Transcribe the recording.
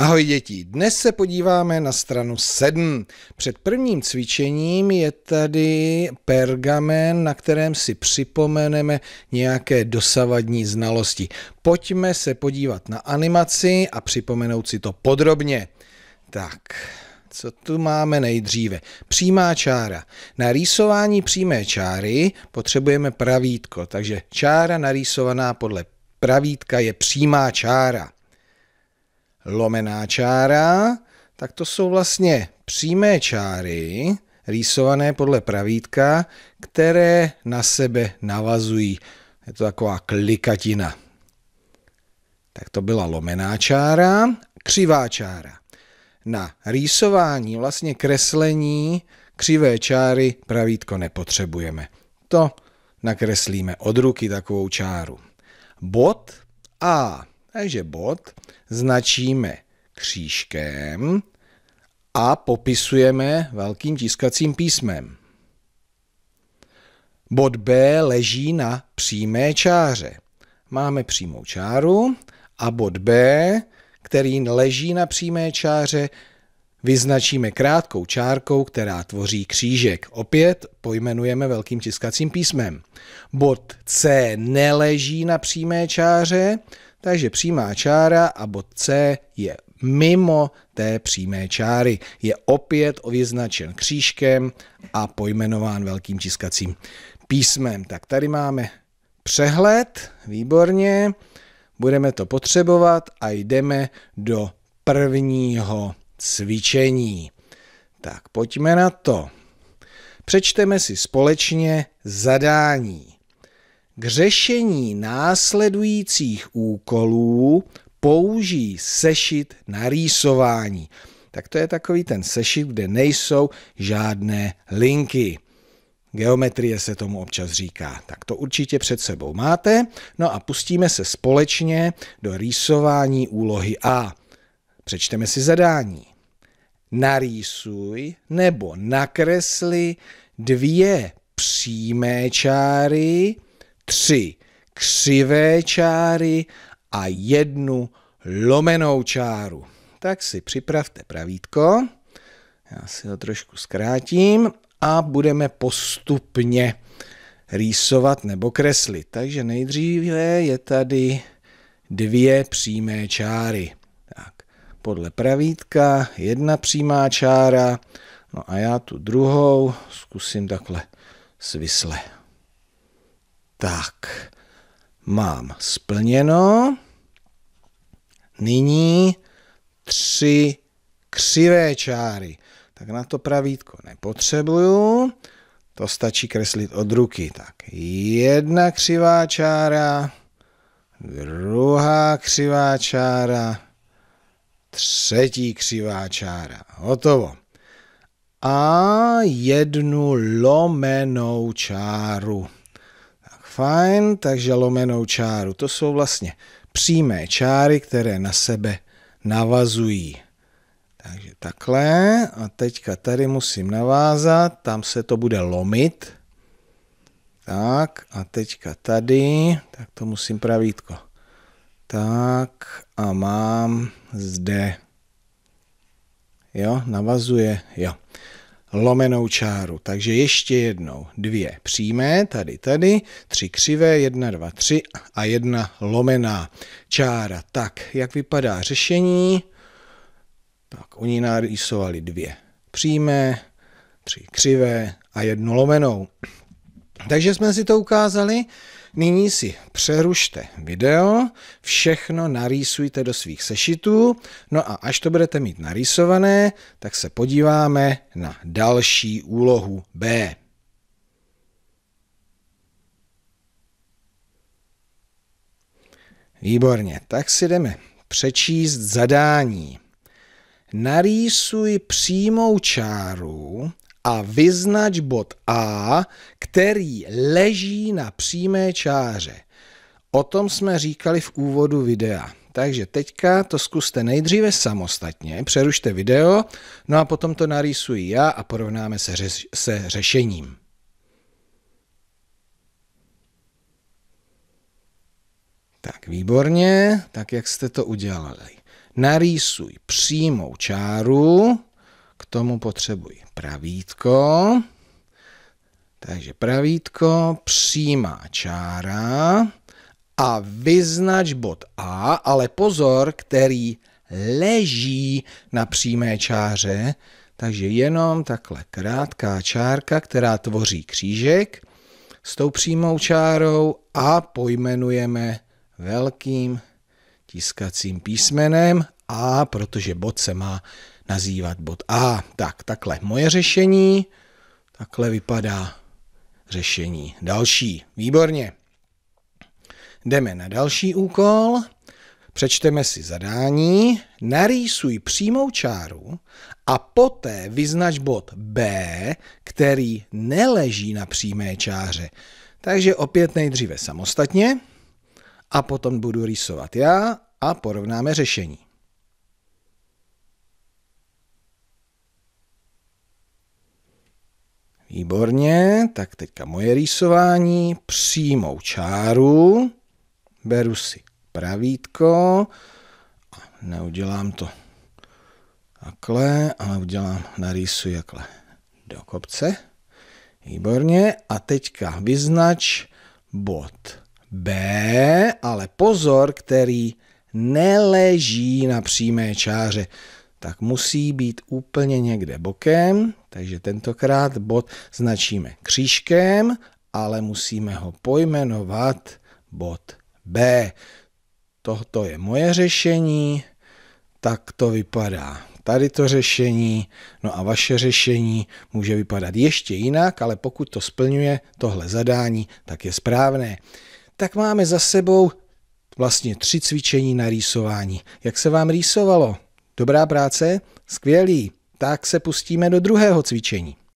Ahoj děti, dnes se podíváme na stranu 7. Před prvním cvičením je tady pergamen, na kterém si připomeneme nějaké dosavadní znalosti. Pojďme se podívat na animaci a připomenout si to podrobně. Tak, co tu máme nejdříve? Přímá čára. Na rýsování přímé čáry potřebujeme pravítko, takže čára narýsovaná podle pravítka je přímá čára lomená čára, tak to jsou vlastně přímé čáry, rýsované podle pravítka, které na sebe navazují. Je to taková klikatina. Tak to byla lomená čára, křivá čára. Na rýsování, vlastně kreslení křivé čáry pravítko nepotřebujeme. To nakreslíme od ruky takovou čáru. Bod A takže bod značíme křížkem a popisujeme velkým tiskacím písmem. Bod B leží na přímé čáře. Máme přímou čáru a bod B, který leží na přímé čáře, vyznačíme krátkou čárkou, která tvoří křížek. Opět pojmenujeme velkým tiskacím písmem. Bod C neleží na přímé čáře, takže přímá čára a bod C je mimo té přímé čáry. Je opět vyznačen křížkem a pojmenován velkým tiskacím písmem. Tak tady máme přehled, výborně, budeme to potřebovat a jdeme do prvního cvičení. Tak pojďme na to. Přečteme si společně zadání k řešení následujících úkolů použij sešit na rýsování. Tak to je takový ten sešit, kde nejsou žádné linky. Geometrie se tomu občas říká. Tak to určitě před sebou máte. No a pustíme se společně do rýsování úlohy A. Přečteme si zadání. Narýsuj nebo nakresli dvě přímé čáry tři křivé čáry a jednu lomenou čáru. Tak si připravte pravítko, já si ho trošku zkrátím a budeme postupně rýsovat nebo kreslit. Takže nejdříve je tady dvě přímé čáry. Tak, podle pravítka jedna přímá čára, no a já tu druhou zkusím takhle svisle. Tak, mám splněno. Nyní tři křivé čáry. Tak na to pravítko nepotřebuju. To stačí kreslit od ruky. Tak jedna křivá čára, druhá křivá čára, třetí křivá čára. Hotovo. A jednu lomenou čáru. Fajn, takže lomenou čáru. To jsou vlastně přímé čáry, které na sebe navazují. Takže takhle a teďka tady musím navázat, tam se to bude lomit. Tak a teďka tady, tak to musím pravítko. Tak a mám zde, jo, navazuje, jo lomenou čáru. Takže ještě jednou dvě přímé, tady, tady, tři křivé, jedna, dva, tři a jedna lomená čára. Tak, jak vypadá řešení? Tak, oni narýsovali dvě přímé, tři křivé a jednu lomenou. Takže jsme si to ukázali. Nyní si přerušte video, všechno narýsujte do svých sešitů, no a až to budete mít narýsované, tak se podíváme na další úlohu B. Výborně, tak si jdeme přečíst zadání. Narýsuj přímou čáru a vyznač bod A, který leží na přímé čáře. O tom jsme říkali v úvodu videa. Takže teďka to zkuste nejdříve samostatně, přerušte video, no a potom to narýsuji já a porovnáme se, řeš- se řešením. Tak, výborně, tak jak jste to udělali. Narýsuj přímou čáru, k tomu potřebuji pravítko. Takže pravítko, přímá čára a vyznač bod A, ale pozor, který leží na přímé čáře, takže jenom takhle krátká čárka, která tvoří křížek s tou přímou čárou a pojmenujeme velkým tiskacím písmenem A, protože bod se má nazývat bod A. Tak, takhle moje řešení, takhle vypadá řešení další. Výborně. Jdeme na další úkol. Přečteme si zadání, narýsuj přímou čáru a poté vyznač bod B, který neleží na přímé čáře. Takže opět nejdříve samostatně a potom budu rýsovat já a porovnáme řešení. Výborně, tak teďka moje rýsování, přímou čáru, beru si pravítko a neudělám to takhle, ale udělám, narýsuji takhle do kopce. Výborně. A teďka vyznač bod B, ale pozor, který neleží na přímé čáře, tak musí být úplně někde bokem. Takže tentokrát bod značíme křížkem, ale musíme ho pojmenovat bod B. Toto je moje řešení, tak to vypadá tady to řešení, no a vaše řešení může vypadat ještě jinak, ale pokud to splňuje tohle zadání, tak je správné. Tak máme za sebou vlastně tři cvičení na rýsování. Jak se vám rýsovalo? Dobrá práce? Skvělý! tak se pustíme do druhého cvičení.